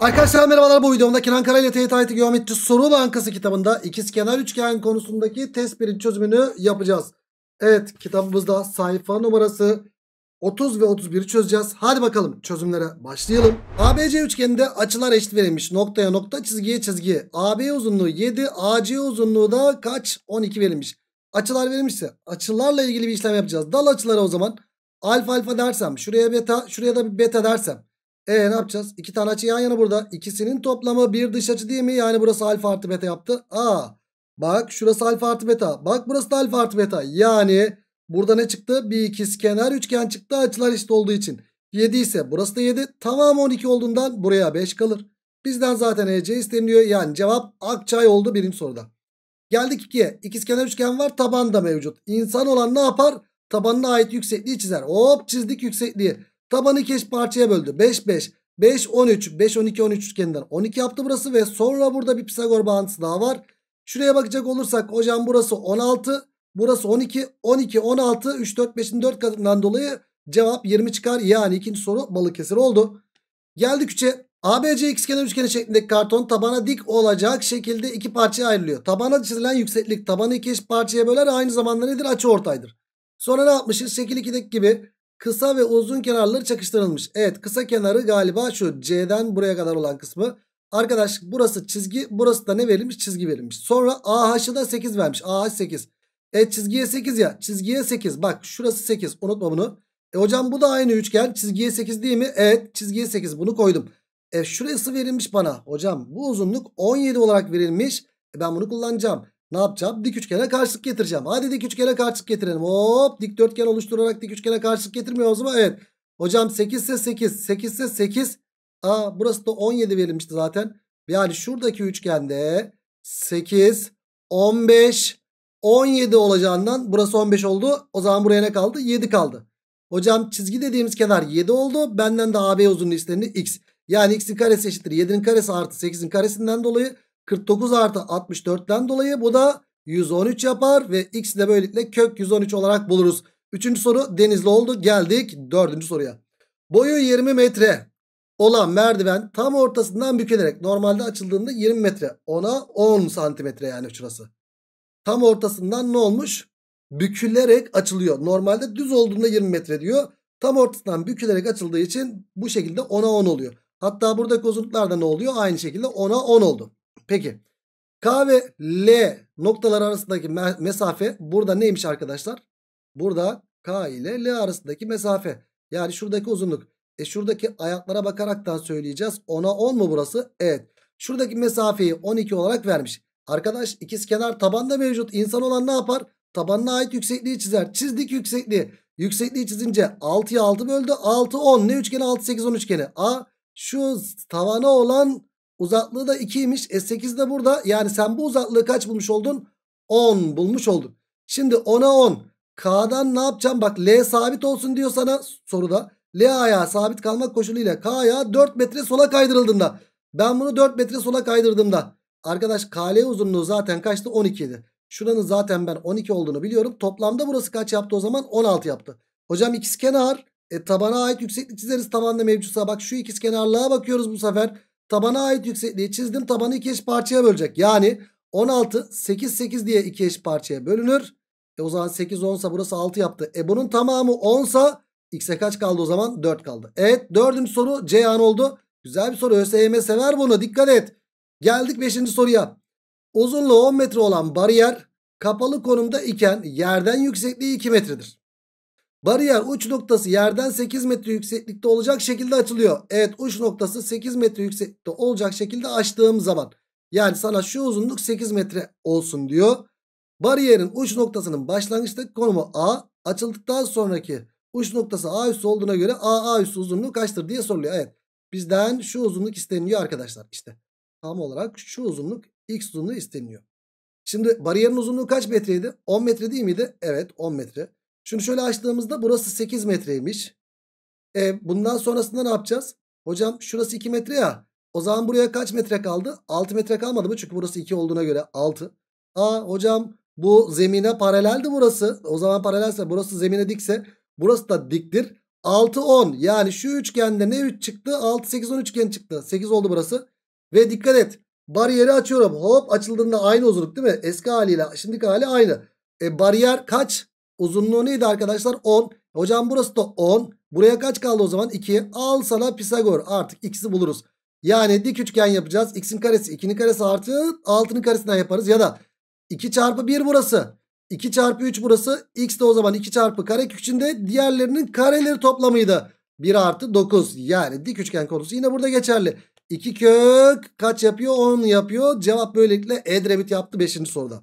Arkadaşlar merhabalar bu videomda Kenan Kara ile Teğet Ayeti Geometri Soru Bankası kitabında ikizkenar üçgen konusundaki test birin çözümünü yapacağız. Evet kitabımızda sayfa numarası 30 ve 31'i çözeceğiz. Hadi bakalım çözümlere başlayalım. ABC üçgeninde açılar eşit verilmiş. Noktaya nokta çizgiye çizgi. AB uzunluğu 7 AC uzunluğu da kaç? 12 verilmiş. Açılar verilmişse açılarla ilgili bir işlem yapacağız. Dal açıları o zaman. Alfa alfa dersem şuraya beta şuraya da bir beta dersem. E ne yapacağız? İki tane açı yan yana burada. İkisinin toplamı bir dış açı değil mi? Yani burası alfa artı beta yaptı. A. Bak şurası alfa artı beta. Bak burası da alfa artı beta. Yani burada ne çıktı? Bir ikiz kenar üçgen çıktı açılar eşit olduğu için. 7 ise burası da 7. Tamam 12 olduğundan buraya 5 kalır. Bizden zaten EC isteniyor. Yani cevap Akçay oldu birinci soruda. Geldik 2'ye. kenar üçgen var. Taban da mevcut. İnsan olan ne yapar? Tabanına ait yüksekliği çizer. Hop çizdik yüksekliği. Tabanı kes parçaya böldü. 5 5. 5 13. 5 12 13 üçgeninden 12 yaptı burası. Ve sonra burada bir Pisagor bağıntısı daha var. Şuraya bakacak olursak hocam burası 16. Burası 12. 12 16. 3 4 5'in 4 katından dolayı cevap 20 çıkar. Yani ikinci soru Balıkesir oldu. Geldik 3'e. ABC ikizkenar üçgeni şeklindeki karton tabana dik olacak şekilde iki parçaya ayrılıyor. Tabana çizilen yükseklik tabanı iki eşit parçaya böler aynı zamanda nedir? Açı ortaydır. Sonra ne yapmışız? Şekil 2'deki gibi Kısa ve uzun kenarları çakıştırılmış. Evet kısa kenarı galiba şu C'den buraya kadar olan kısmı. Arkadaş burası çizgi burası da ne verilmiş çizgi verilmiş. Sonra AH'ı da 8 vermiş. AH 8. E çizgiye 8 ya çizgiye 8 bak şurası 8 unutma bunu. E hocam bu da aynı üçgen çizgiye 8 değil mi? Evet çizgiye 8 bunu koydum. E şurası verilmiş bana hocam bu uzunluk 17 olarak verilmiş. E ben bunu kullanacağım. Ne yapacağım? Dik üçgene karşılık getireceğim. Hadi dik üçgene karşılık getirelim. Hop dik dörtgen oluşturarak dik üçgene karşılık getirmiyor o zaman. Evet. Hocam 8 ise 8. 8 ise 8. Aa, burası da 17 verilmişti zaten. Yani şuradaki üçgende 8, 15, 17 olacağından burası 15 oldu. O zaman buraya ne kaldı? 7 kaldı. Hocam çizgi dediğimiz kenar 7 oldu. Benden de AB uzunluğu istenildi x. Yani x'in karesi eşittir 7'nin karesi artı 8'in karesinden dolayı 49 artı 64'ten dolayı bu da 113 yapar ve x de böylelikle kök 113 olarak buluruz. Üçüncü soru denizli oldu. Geldik dördüncü soruya. Boyu 20 metre olan merdiven tam ortasından bükülerek normalde açıldığında 20 metre. Ona 10 santimetre yani şurası. Tam ortasından ne olmuş? Bükülerek açılıyor. Normalde düz olduğunda 20 metre diyor. Tam ortasından bükülerek açıldığı için bu şekilde 10'a 10 oluyor. Hatta buradaki uzunluklarda ne oluyor? Aynı şekilde 10'a 10 oldu. Peki K ve L noktalar arasındaki mesafe burada neymiş arkadaşlar? Burada K ile L arasındaki mesafe. Yani şuradaki uzunluk. E şuradaki ayaklara bakaraktan söyleyeceğiz. 10'a 10 mu burası? Evet. Şuradaki mesafeyi 12 olarak vermiş. Arkadaş ikizkenar tabanda mevcut. İnsan olan ne yapar? Tabanına ait yüksekliği çizer. Çizdik yüksekliği. Yüksekliği çizince 6'ya 6 böldü. 6 10. Ne üçgeni? 6 8 10 üçgeni. A şu tavana olan Uzaklığı da 2'ymiş. E 8 de burada. Yani sen bu uzaklığı kaç bulmuş oldun? 10 bulmuş oldun. Şimdi 10'a 10. K'dan ne yapacağım? Bak L sabit olsun diyor sana soruda. L ayağı sabit kalmak koşuluyla K ayağı 4 metre sola kaydırıldığında. Ben bunu 4 metre sola kaydırdığımda. Arkadaş KL uzunluğu zaten kaçtı? 12 idi. Şuranın zaten ben 12 olduğunu biliyorum. Toplamda burası kaç yaptı o zaman? 16 yaptı. Hocam ikizkenar. E tabana ait yükseklik çizeriz tabanda mevcutsa. Bak şu kenarlığa bakıyoruz bu sefer. Tabana ait yüksekliği çizdim. Tabanı iki eş parçaya bölecek. Yani 16 8 8 diye iki eş parçaya bölünür. E o zaman 8 10 sa burası 6 yaptı. E bunun tamamı 10 sa x'e kaç kaldı o zaman? 4 kaldı. Evet dördüncü soru C an oldu. Güzel bir soru. ÖSYM sever bunu. Dikkat et. Geldik 5. soruya. Uzunluğu 10 metre olan bariyer kapalı konumda iken yerden yüksekliği 2 metredir. Bariyer uç noktası yerden 8 metre yükseklikte olacak şekilde açılıyor. Evet uç noktası 8 metre yükseklikte olacak şekilde açtığım zaman. Yani sana şu uzunluk 8 metre olsun diyor. Bariyerin uç noktasının başlangıçtaki konumu A. Açıldıktan sonraki uç noktası A üssü olduğuna göre A, A üssü uzunluğu kaçtır diye soruluyor. Evet bizden şu uzunluk isteniyor arkadaşlar işte. Tam olarak şu uzunluk X uzunluğu isteniyor. Şimdi bariyerin uzunluğu kaç metreydi? 10 metre değil miydi? Evet 10 metre. Şunu şöyle açtığımızda burası 8 metreymiş. E, bundan sonrasında ne yapacağız? Hocam şurası 2 metre ya. O zaman buraya kaç metre kaldı? 6 metre kalmadı mı? Çünkü burası 2 olduğuna göre 6. Aa hocam bu zemine paraleldi burası. O zaman paralelse burası zemine dikse burası da diktir. 6 10 yani şu üçgende ne 3 çıktı? 6 8 10 üçgen çıktı. 8 oldu burası. Ve dikkat et. Bariyeri açıyorum. Hop açıldığında aynı uzunluk değil mi? Eski haliyle şimdiki hali aynı. E bariyer kaç? Uzunluğu neydi arkadaşlar? 10. Hocam burası da 10. Buraya kaç kaldı o zaman? 2. Al sana Pisagor. Artık ikisi buluruz. Yani dik üçgen yapacağız. X'in karesi 2'nin karesi artı 6'nın karesinden yaparız. Ya da 2 çarpı 1 burası. 2 çarpı 3 burası. X de o zaman 2 çarpı kare içinde diğerlerinin kareleri toplamıydı. 1 artı 9. Yani dik üçgen konusu yine burada geçerli. 2 kök kaç yapıyor? 10 yapıyor. Cevap böylelikle Edremit yaptı 5. soruda.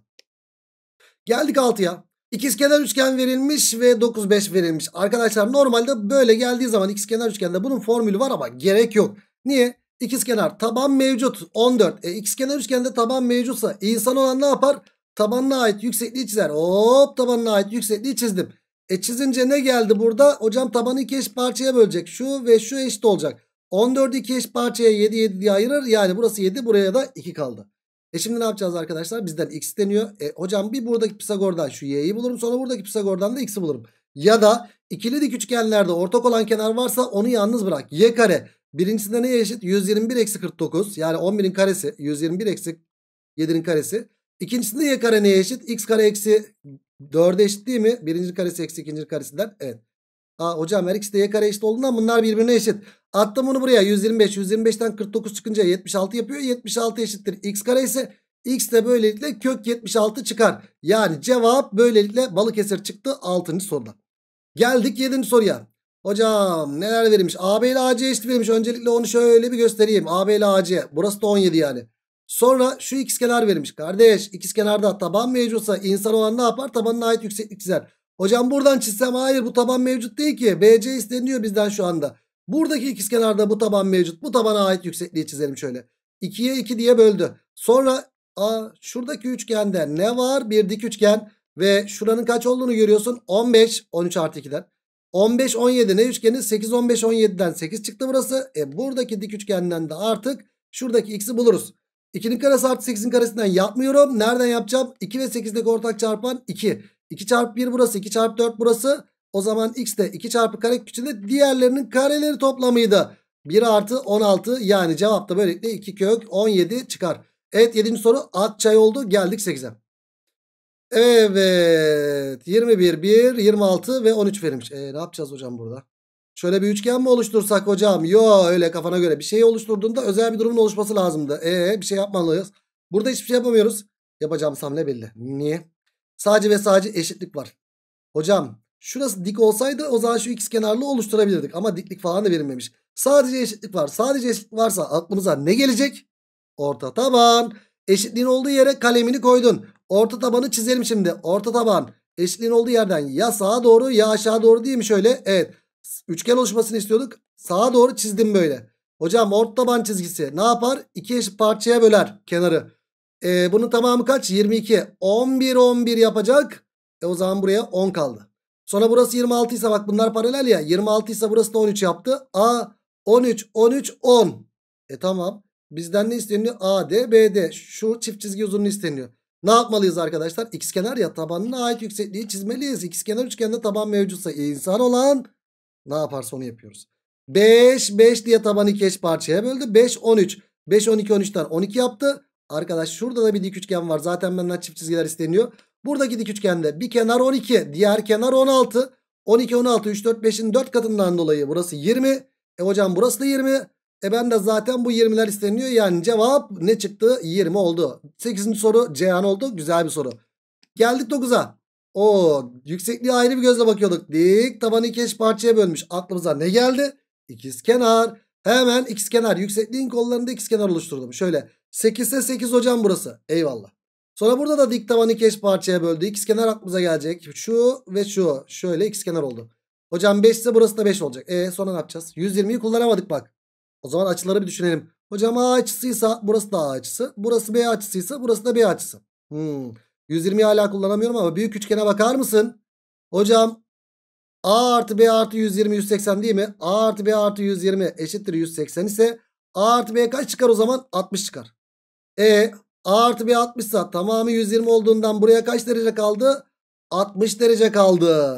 Geldik 6'ya. İkizkenar üçgen verilmiş ve 9 5 verilmiş. Arkadaşlar normalde böyle geldiği zaman ikizkenar üçgende bunun formülü var ama gerek yok. Niye? İkizkenar taban mevcut 14. E ikizkenar üçgende taban mevcutsa insan olan ne yapar? Tabanına ait yüksekliği çizer. Hop tabanına ait yüksekliği çizdim. E çizince ne geldi burada? Hocam tabanı iki eş parçaya bölecek. Şu ve şu eşit olacak. 14'ü iki eş parçaya 7 7 diye ayırır. Yani burası 7 buraya da 2 kaldı. E şimdi ne yapacağız arkadaşlar? Bizden x deniyor. E, hocam bir buradaki Pisagor'dan şu y'yi bulurum. Sonra buradaki Pisagor'dan da x'i bulurum. Ya da ikili dik üçgenlerde ortak olan kenar varsa onu yalnız bırak. Y kare. Birincisinde neye eşit? 121 eksi 49. Yani 11'in karesi. 121 eksi 7'nin karesi. İkincisinde y kare neye eşit? X kare eksi 4'e eşit değil mi? Birincinin karesi eksi ikincinin karesinden. Evet. Aa, hocam her ikisi de y kare eşit olduğundan bunlar birbirine eşit. Attım bunu buraya 125. 125'ten 49 çıkınca 76 yapıyor. 76 eşittir. X kare ise X de böylelikle kök 76 çıkar. Yani cevap böylelikle Balıkesir çıktı 6. soruda. Geldik 7. soruya. Hocam neler verilmiş? AB ile AC eşit verilmiş. Öncelikle onu şöyle bir göstereyim. AB ile AC. Burası da 17 yani. Sonra şu ikizkenar verilmiş. Kardeş ikizkenarda taban mevcutsa insan olan ne yapar? Tabanına ait yükseklik çizer. Hocam buradan çizsem hayır bu taban mevcut değil ki. BC isteniyor bizden şu anda. Buradaki ikizkenarda bu taban mevcut. Bu tabana ait yüksekliği çizelim şöyle. 2'ye 2 diye böldü. Sonra aa, şuradaki üçgende ne var? Bir dik üçgen ve şuranın kaç olduğunu görüyorsun. 15 13 artı 2'den. 15 17 ne üçgeni? 8 15 17'den 8 çıktı burası. E buradaki dik üçgenden de artık şuradaki x'i buluruz. 2'nin karesi artı 8'in karesinden yapmıyorum. Nereden yapacağım? 2 ve 8'deki ortak çarpan 2. 2 çarpı 1 burası 2 çarpı 4 burası. O zaman x de 2 çarpı kare küçüğünde diğerlerinin kareleri toplamıydı. 1 artı 16 yani cevapta böylelikle 2 kök 17 çıkar. Evet 7. soru Akçay oldu geldik 8'e. Evet 21, 1, 26 ve 13 verilmiş. E, ne yapacağız hocam burada? Şöyle bir üçgen mi oluştursak hocam? Yo öyle kafana göre bir şey oluşturduğunda özel bir durumun oluşması lazımdı. Ee, bir şey yapmalıyız. Burada hiçbir şey yapamıyoruz. Yapacağımız hamle belli. Niye? Sadece ve sadece eşitlik var. Hocam şurası dik olsaydı o zaman şu x kenarlı oluşturabilirdik. Ama diklik falan da verilmemiş. Sadece eşitlik var. Sadece eşitlik varsa aklımıza ne gelecek? Orta taban. Eşitliğin olduğu yere kalemini koydun. Orta tabanı çizelim şimdi. Orta taban eşitliğin olduğu yerden ya sağa doğru ya aşağı doğru değil mi şöyle? Evet. Üçgen oluşmasını istiyorduk. Sağa doğru çizdim böyle. Hocam orta taban çizgisi ne yapar? İki eşit parçaya böler kenarı. E, bunun tamamı kaç? 22. 11 11 yapacak. E o zaman buraya 10 kaldı. Sonra burası 26 ise bak bunlar paralel ya. 26 ise burası da 13 yaptı. A 13 13 10. E tamam. Bizden ne isteniyor? A D B D. Şu çift çizgi uzunluğu isteniyor. Ne yapmalıyız arkadaşlar? X kenar ya tabanına ait yüksekliği çizmeliyiz. X kenar üçgende taban mevcutsa insan olan ne yaparsa onu yapıyoruz. 5 5 diye tabanı iki parçaya böldü. 5 13. 5 12 13'ten 12 yaptı. Arkadaş şurada da bir dik üçgen var. Zaten benden çift çizgiler isteniyor. Buradaki dik üçgende bir kenar 12. Diğer kenar 16. 12, 16, 3, 4, 5'in 4 katından dolayı burası 20. E hocam burası da 20. E ben de zaten bu 20'ler isteniyor. Yani cevap ne çıktı? 20 oldu. 8. soru Ceyhan oldu. Güzel bir soru. Geldik 9'a. O yüksekliği ayrı bir gözle bakıyorduk. Dik tabanı iki eş parçaya bölmüş. Aklımıza ne geldi? İkiz kenar. Hemen x kenar yüksekliğin kollarında x kenar oluşturdum. Şöyle 8'e 8 hocam burası. Eyvallah. Sonra burada da dik tabanı iki parçaya böldü. X kenar aklımıza gelecek. Şu ve şu. Şöyle x kenar oldu. Hocam 5 ise burası da 5 olacak. E sonra ne yapacağız? 120'yi kullanamadık bak. O zaman açıları bir düşünelim. Hocam A açısıysa burası da A açısı. Burası B açısıysa burası da B açısı. Hmm. 120'yi hala kullanamıyorum ama büyük üçgene bakar mısın? Hocam A artı B artı 120 180 değil mi? A artı B artı 120 eşittir 180 ise A artı B kaç çıkar o zaman? 60 çıkar. E A artı B 60 ise tamamı 120 olduğundan buraya kaç derece kaldı? 60 derece kaldı.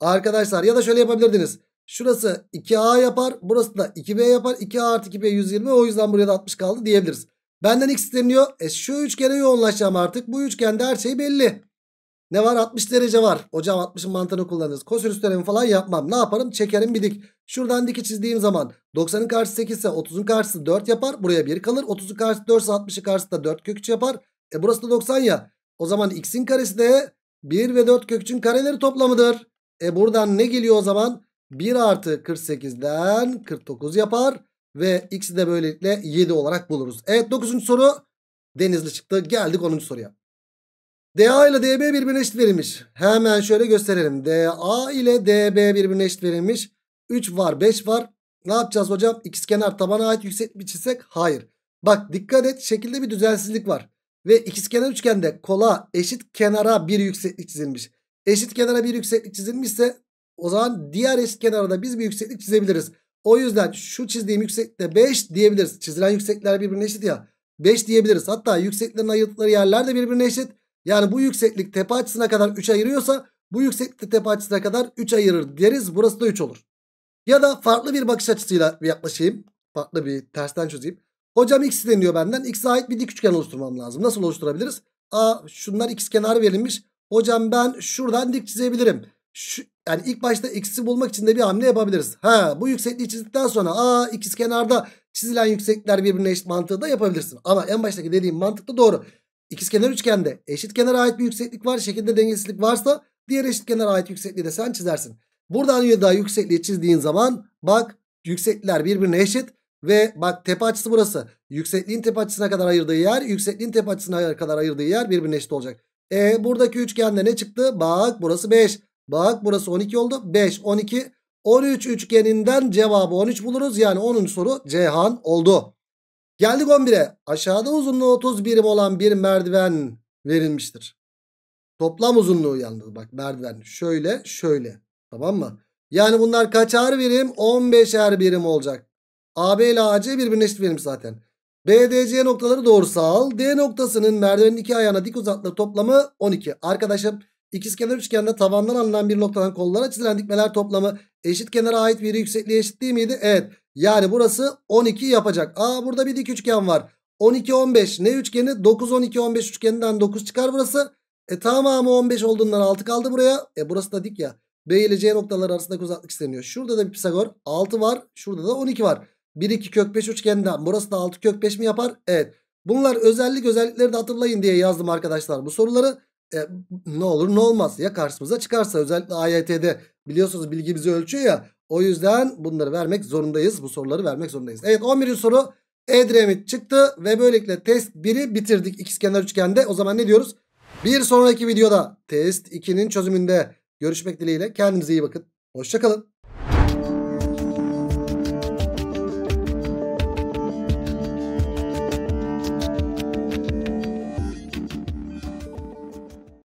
Arkadaşlar ya da şöyle yapabilirdiniz. Şurası 2A yapar. Burası da 2B yapar. 2A artı 2B 120. O yüzden buraya da 60 kaldı diyebiliriz. Benden x isteniyor. E şu üçgene yoğunlaşacağım artık. Bu üçgende her şey belli. Ne var? 60 derece var. Hocam 60'ın mantığını kullanırız. Kosinüs teoremi falan yapmam. Ne yaparım? Çekerim bir dik. Şuradan diki çizdiğim zaman 90'ın karşısı 8 ise 30'un karşısı 4 yapar. Buraya 1 kalır. 30'un karşısı 4 ise 60'ın karşısı da 4 kök yapar. E burası da 90 ya. O zaman x'in karesi de 1 ve 4 kök kareleri toplamıdır. E buradan ne geliyor o zaman? 1 artı 48'den 49 yapar. Ve x'i de böylelikle 7 olarak buluruz. Evet 9. soru denizli çıktı. Geldik 10. soruya. DA ile DB birbirine eşit verilmiş. Hemen şöyle gösterelim. DA ile DB birbirine eşit verilmiş. 3 var 5 var. Ne yapacağız hocam? İkizkenar tabana ait yükseklik çizsek? Hayır. Bak dikkat et şekilde bir düzensizlik var. Ve ikizkenar üçgende kola eşit kenara bir yükseklik çizilmiş. Eşit kenara bir yükseklik çizilmişse o zaman diğer eşit kenara da biz bir yükseklik çizebiliriz. O yüzden şu çizdiğim yükseklikte 5 diyebiliriz. Çizilen yükseklikler birbirine eşit ya. 5 diyebiliriz. Hatta yükseklerin ayırdıkları yerler de birbirine eşit. Yani bu yükseklik tepe açısına kadar 3 ayırıyorsa bu yükseklikte tepe açısına kadar 3 ayırır deriz. Burası da 3 olur. Ya da farklı bir bakış açısıyla yaklaşayım. Farklı bir tersten çözeyim. Hocam x deniyor benden. X'e ait bir dik üçgen oluşturmam lazım. Nasıl oluşturabiliriz? A şunlar x kenarı verilmiş. Hocam ben şuradan dik çizebilirim. Şu, yani ilk başta x'i bulmak için de bir hamle yapabiliriz. Ha bu yüksekliği çizdikten sonra a ikiz kenarda çizilen yükseklikler birbirine eşit mantığı da yapabilirsin. Ama en baştaki dediğim mantıkta doğru. İkizkenar üçgende eşit kenara ait bir yükseklik var. Şekilde dengesizlik varsa diğer eşit kenara ait yüksekliği de sen çizersin. Buradan yine daha yüksekliği çizdiğin zaman bak yükseklikler birbirine eşit. Ve bak tepe açısı burası. Yüksekliğin tepe açısına kadar ayırdığı yer, yüksekliğin tepe açısına kadar ayırdığı yer birbirine eşit olacak. E buradaki üçgende ne çıktı? Bak burası 5. Bak burası 12 oldu. 5, 12, 13 üçgeninden cevabı 13 buluruz. Yani 10. soru Cihan oldu. Geldik 11'e. Aşağıda uzunluğu 30 birim olan bir merdiven verilmiştir. Toplam uzunluğu yalnız bak merdiven şöyle şöyle tamam mı? Yani bunlar kaçar birim? 15'er birim olacak. AB ile AC birbirine eşit verim zaten. BDC noktaları doğrusal. D noktasının merdivenin iki ayağına dik uzaklığı toplamı 12. Arkadaşım ikizkenar üçgende tavandan alınan bir noktadan kollara çizilen dikmeler toplamı eşit kenara ait bir yüksekliğe eşit değil miydi? Evet. Yani burası 12 yapacak. Aa burada bir dik üçgen var. 12 15 ne üçgeni? 9 12 15 üçgeninden 9 çıkar burası. E tamamı 15 olduğundan 6 kaldı buraya. E burası da dik ya. B ile C noktaları arasındaki uzaklık isteniyor. Şurada da bir Pisagor 6 var. Şurada da 12 var. 1 2 kök 5 üçgeninden burası da 6 kök 5 mi yapar? Evet. Bunlar özellik özellikleri de hatırlayın diye yazdım arkadaşlar bu soruları. E, ne olur ne olmaz ya karşımıza çıkarsa özellikle AYT'de biliyorsunuz bilgimizi ölçüyor ya o yüzden bunları vermek zorundayız. Bu soruları vermek zorundayız. Evet 11. soru Edremit çıktı ve böylelikle test 1'i bitirdik ikizkenar üçgende. O zaman ne diyoruz? Bir sonraki videoda test 2'nin çözümünde görüşmek dileğiyle. Kendinize iyi bakın. Hoşçakalın.